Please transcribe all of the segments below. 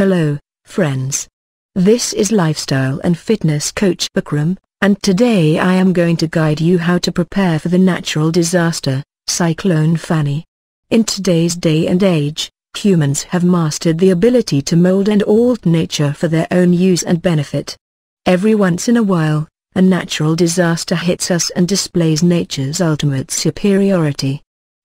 Hello, friends. This is lifestyle and fitness coach Bikram, and today I am going to guide you how to prepare for the natural disaster, Cyclone Fanny. In today's day and age, humans have mastered the ability to mold and alter nature for their own use and benefit. Every once in a while, a natural disaster hits us and displays nature's ultimate superiority.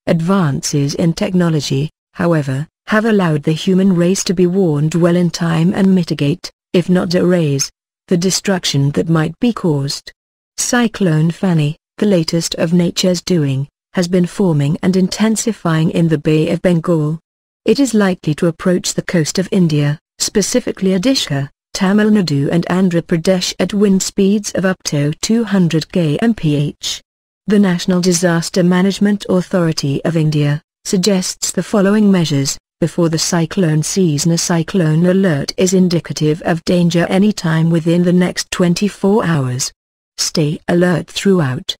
Advances in technology, however, have allowed the human race to be warned well in time and mitigate, if not erase, the destruction that might be caused. Cyclone Fanny, the latest of nature's doing, has been forming and intensifying in the Bay of Bengal. It is likely to approach the coast of India, specifically Odisha, Tamil Nadu and Andhra Pradesh at wind speeds of up to 200 kmph. The National Disaster Management Authority of India suggests the following measures. Before the cyclone season a cyclone alert is indicative of danger any time within the next 24 hours. Stay alert throughout.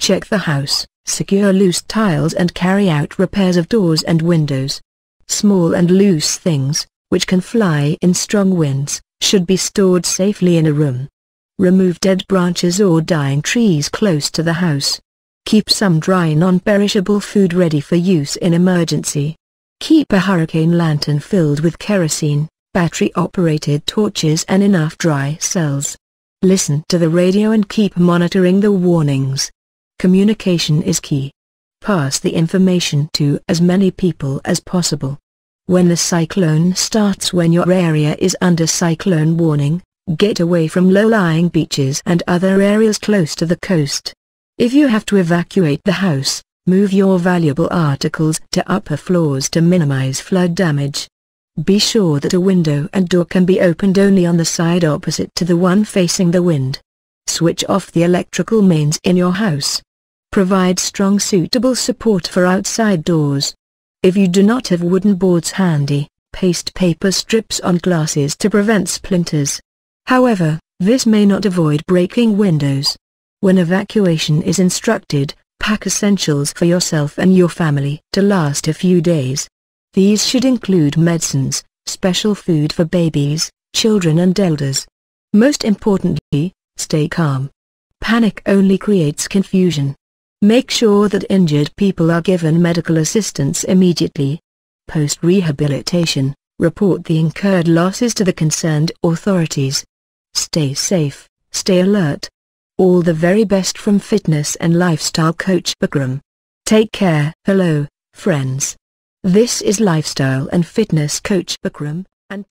Check the house, secure loose tiles and carry out repairs of doors and windows. Small and loose things, which can fly in strong winds, should be stored safely in a room. Remove dead branches or dying trees close to the house. Keep some dry non-perishable food ready for use in emergency. Keep a hurricane lantern filled with kerosene, battery-operated torches and enough dry cells. Listen to the radio and keep monitoring the warnings. Communication is key. Pass the information to as many people as possible. When the cyclone starts when your area is under cyclone warning, get away from low-lying beaches and other areas close to the coast. If you have to evacuate the house, Move your valuable articles to upper floors to minimize flood damage. Be sure that a window and door can be opened only on the side opposite to the one facing the wind. Switch off the electrical mains in your house. Provide strong suitable support for outside doors. If you do not have wooden boards handy, paste paper strips on glasses to prevent splinters. However, this may not avoid breaking windows. When evacuation is instructed, Pack essentials for yourself and your family to last a few days. These should include medicines, special food for babies, children and elders. Most importantly, stay calm. Panic only creates confusion. Make sure that injured people are given medical assistance immediately. Post-rehabilitation, report the incurred losses to the concerned authorities. Stay safe, stay alert, all the very best from fitness and lifestyle coach Bagram. Take care. Hello, friends. This is lifestyle and fitness coach Bagram, and